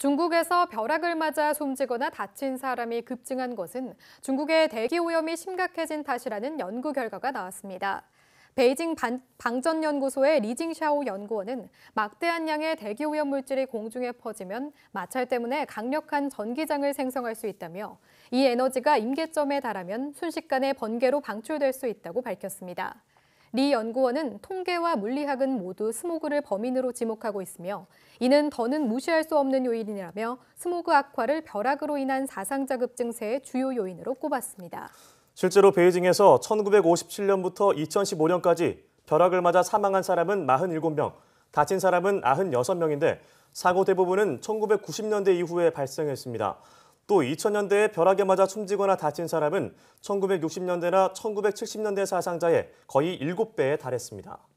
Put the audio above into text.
중국에서 벼락을 맞아 숨지거나 다친 사람이 급증한 것은 중국의 대기 오염이 심각해진 탓이라는 연구 결과가 나왔습니다. 베이징 방전연구소의 리징샤오 연구원은 막대한 양의 대기 오염 물질이 공중에 퍼지면 마찰 때문에 강력한 전기장을 생성할 수 있다며 이 에너지가 임계점에 달하면 순식간에 번개로 방출될 수 있다고 밝혔습니다. 리 연구원은 통계와 물리학은 모두 스모그를 범인으로 지목하고 있으며 이는 더는 무시할 수 없는 요인이라며 스모그 악화를 벼락으로 인한 사상 자급 증세의 주요 요인으로 꼽았습니다. 실제로 베이징에서 1957년부터 2015년까지 벼락을 맞아 사망한 사람은 47명, 다친 사람은 96명인데 사고 대부분은 1990년대 이후에 발생했습니다. 또 2000년대에 벼락에 맞아 숨지거나 다친 사람은 1960년대나 1970년대 사상자의 거의 7배에 달했습니다.